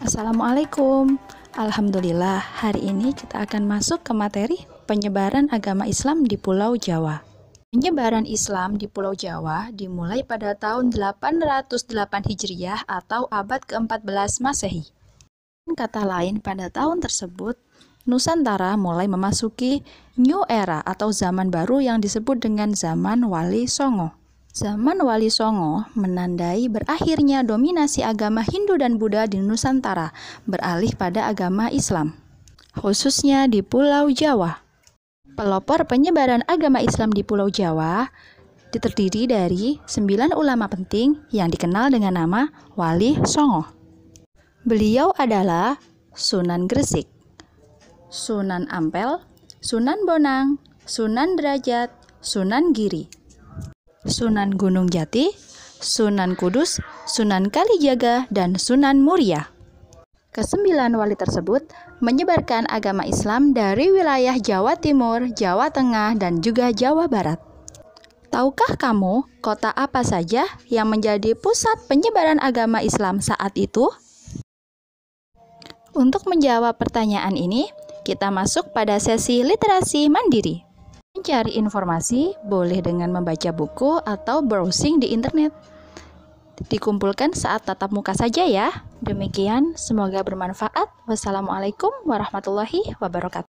Assalamualaikum. Alhamdulillah, hari ini kita akan masuk ke materi penyebaran agama Islam di Pulau Jawa. Penyebaran Islam di Pulau Jawa dimulai pada tahun 808 Hijriah atau abad ke-14 Masehi. Kata lain, pada tahun tersebut, Nusantara mulai memasuki New Era atau zaman baru yang disebut dengan zaman Wali Songo. Zaman Wali Songo menandai berakhirnya dominasi agama Hindu dan Buddha di Nusantara, beralih pada agama Islam, khususnya di Pulau Jawa. Pelopor penyebaran agama Islam di Pulau Jawa terdiri dari sembilan ulama penting yang dikenal dengan nama Wali Songo. Beliau adalah Sunan Gresik, Sunan Ampel, Sunan Bonang, Sunan Derajat, Sunan Giri, Sunan Gunung Jati, Sunan Kudus, Sunan Kalijaga, dan Sunan Muria. Kesembilan wali tersebut menyebarkan agama Islam dari wilayah Jawa Timur, Jawa Tengah, dan juga Jawa Barat. Tahukah kamu kota apa saja yang menjadi pusat penyebaran agama Islam saat itu? Untuk menjawab pertanyaan ini, kita masuk pada sesi literasi mandiri. Mencari informasi boleh dengan membaca buku atau browsing di internet. Dikumpulkan saat tatap muka saja ya. Demikian, semoga bermanfaat. Wassalamualaikum warahmatullahi wabarakatuh.